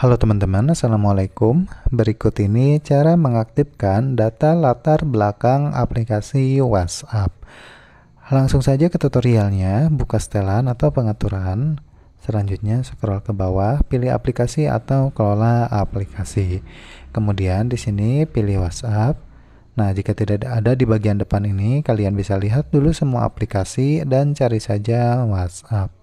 Halo teman-teman, Assalamualaikum. Berikut ini cara mengaktifkan data latar belakang aplikasi WhatsApp. Langsung saja ke tutorialnya, buka setelan atau pengaturan. Selanjutnya scroll ke bawah, pilih aplikasi atau kelola aplikasi. Kemudian di sini pilih WhatsApp. Nah, jika tidak ada di bagian depan ini, kalian bisa lihat dulu semua aplikasi dan cari saja WhatsApp.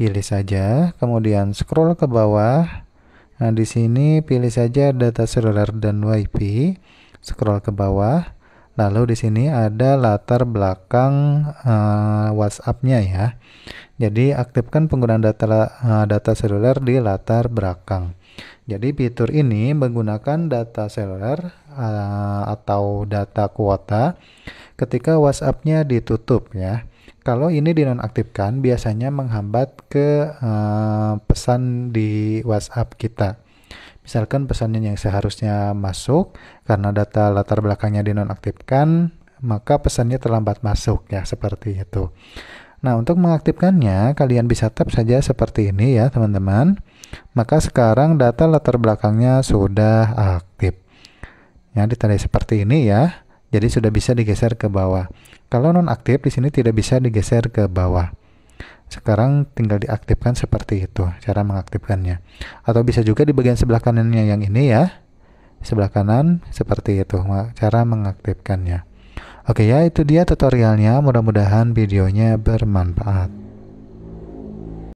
Pilih saja, kemudian scroll ke bawah. Nah, di sini pilih saja data seluler dan WiFi. Scroll ke bawah. Lalu di sini ada latar belakang uh, WhatsApp-nya ya. Jadi aktifkan penggunaan data uh, data seluler di latar belakang. Jadi fitur ini menggunakan data seluler uh, atau data kuota ketika WhatsApp-nya ditutup ya. Kalau ini dinonaktifkan, biasanya menghambat ke uh, pesan di WhatsApp kita. Misalkan pesannya yang seharusnya masuk karena data latar belakangnya dinonaktifkan, maka pesannya terlambat masuk ya seperti itu. Nah, untuk mengaktifkannya, kalian bisa tap saja seperti ini ya, teman-teman. Maka sekarang data latar belakangnya sudah aktif. Ya, ditandai seperti ini ya. Jadi sudah bisa digeser ke bawah. Kalau nonaktif di sini tidak bisa digeser ke bawah. Sekarang tinggal diaktifkan seperti itu cara mengaktifkannya. Atau bisa juga di bagian sebelah kanannya yang ini ya. Sebelah kanan seperti itu cara mengaktifkannya. Oke ya itu dia tutorialnya. Mudah-mudahan videonya bermanfaat.